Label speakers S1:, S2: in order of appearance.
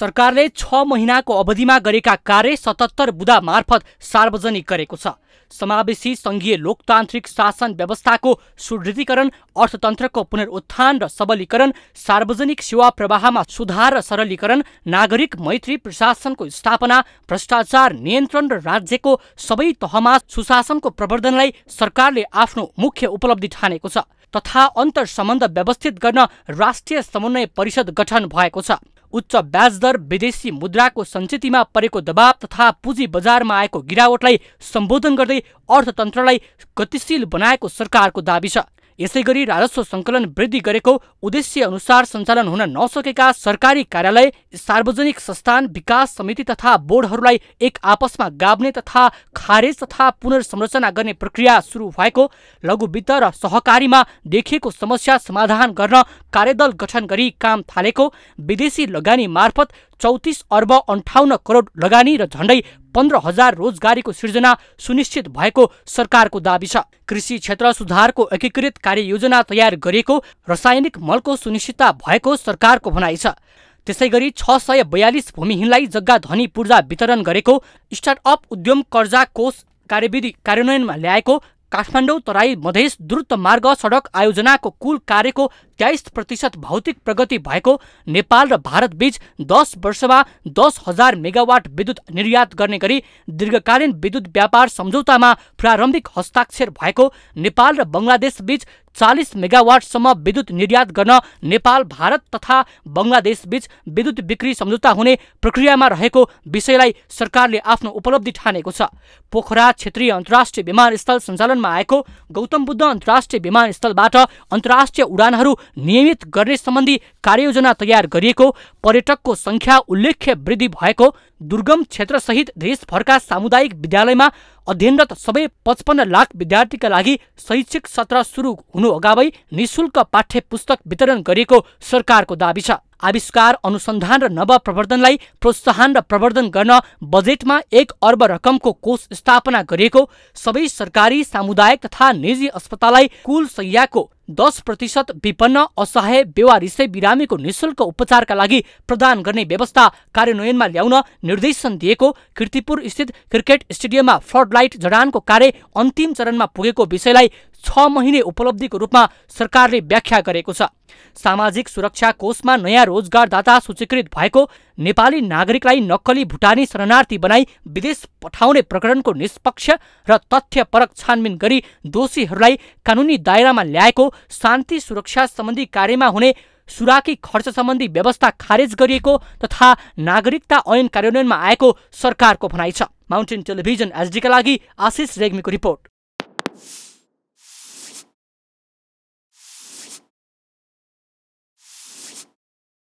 S1: सरकारले छ महिनाको अवधिमा गरेका कार्य सतहत्तर बुदा मार्फत सार्वजनिक गरेको छ समावेशी सङ्घीय लोकतान्त्रिक शासन व्यवस्थाको सुदृढीकरण अर्थतन्त्रको पुनरुत्थान र सबलीकरण सार्वजनिक सेवा प्रवाहमा सुधार र सरलीकरण नागरिक मैत्री प्रशासनको स्थापना भ्रष्टाचार नियन्त्रण र राज्यको सबै तहमा सुशासनको प्रवर्धनलाई सरकारले आफ्नो मुख्य उपलब्धि ठानेको छ तथा अन्तर सम्बन्ध व्यवस्थित गर्न राष्ट्रिय समन्वय परिषद गठन भएको छ उच्च ब्याजदर विदेशी मुद्राको सञ्चितमा परेको दबाव तथा पुँजी बजारमा आएको गिरावटलाई सम्बोधन गर्दै अर्थतन्त्रलाई गतिशील बनाएको सरकारको दावी छ यसै गरी राजस्व सङ्कलन वृद्धि गरेको उद्देश्य अनुसार सञ्चालन हुन नसकेका सरकारी कार्यालय सार्वजनिक संस्थान विकास समिति तथा बोर्डहरूलाई एक आपसमा गाब्ने तथा खारेज तथा पुनर्संरचना गर्ने प्रक्रिया सुरु भएको लघु वित्त र सहकारीमा देखिएको समस्या समाधान गर्न कार्यदल गठन गरी काम थालेको विदेशी लगानी मार्फत चौतिस अर्ब अन्ठाउन्न करोड लगानी र झण्डै पन्ध्र हजार रोजगारीको सिर्जना सुनिश्चित भएको सरकारको दावी छ कृषि क्षेत्र सुधारको एकीकृत कार्ययोजना तयार गरिएको रसायनिक मलको सुनिश्चितता भएको सरकारको भनाइ छ त्यसै गरी छ सय बयालिस भूमिहीनलाई जग्गा धनी पूर्जा वितरण गरेको स्टार्टअप उद्यम कर्जा कोष कार्यविधि कार्यान्वयनमा ल्याएको काठमाडौँ तराई मधेस द्रुत मार्ग सडक आयोजनाको कुल कार्यको तेइस प्रतिशत भौतिक प्रगति भएको नेपाल र भारतबीच दस वर्षमा दस हजार मेगावाट विद्युत निर्यात गर्ने गरी दीर्घकालीन विद्युत व्यापार सम्झौतामा प्रारम्भिक हस्ताक्षर भएको नेपाल र बङ्गलादेशबीच चालिस मेगावाटसम्म विद्युत निर्यात गर्न नेपाल भारत तथा बङ्गलादेशबीच विद्युत बिक्री सम्झौता हुने प्रक्रियामा रहेको विषयलाई सरकारले आफ्नो उपलब्धि ठानेको छ पोखरा क्षेत्रीय अन्तर्राष्ट्रिय विमानस्थल सञ्चालनमा आएको गौतम बुद्ध अन्तर्राष्ट्रिय विमानस्थलबाट अन्तर्राष्ट्रिय उडानहरू नियमित गर्ने सम्बन्धी कार्ययोजना तयार गरिएको पर्यटकको सङ्ख्या उल्लेख्य वृद्धि भएको दुर्गम क्षेत्रसहित देशभरका सामुदायिक विद्यालयमा अध्ययनरत सबै पचपन्न लाख विद्यार्थीका लागि शैक्षिक सत्र सुरु हुनु अगावै निशुल्क पाठ्य पुस्तक वितरण गरिएको सरकारको दावी छ आविष्कार अनुसन्धान र नवप्रवर्धनलाई प्रोत्साहन र प्रवर्धन गर्न बजेटमा एक अर्ब रकमको कोष स्थापना गरिएको सबै सरकारी सामुदायिक तथा निजी अस्पताललाई कुल सयको दस प्रतिशत विपन्न असहाय व्यवहार बिरामीको निशुल्क उपचारका लागि प्रदान गर्ने व्यवस्था कार्यान्वयनमा ल्याउन निर्देशन दिएको किर्तिपुर स्थित क्रिकेट स्टेडियममा फ्लड लाइट जडानको कार्य अन्तिम चरणमा पुगेको विषयलाई छ महिने उपलब्धिको रूपमा सरकारले व्याख्या गरेको छ सामाजिक सुरक्षा कोषमा नयाँ रोजगारदाता सूचीकृत भएको नेपाली नागरिकलाई नक्कली भुटानी शरणार्थी बनाई विदेश पठाउने प्रकरणको निष्पक्ष र तथ्यपरक छानबिन गरी दोषीहरूलाई कानुनी दायरामा ल्याएको शान्ति सुरक्षा सम्बन्धी कार्यमा हुने सुराकी खर्च सम्बन्धी व्यवस्था खारेज गरिएको तथा नागरिकता ऐन कार्यान्वयनमा आएको सरकारको भनाइ छ माउन्टेन टेलिभिजन एसडीका लागि आशिष रेग्मीको रिपोर्ट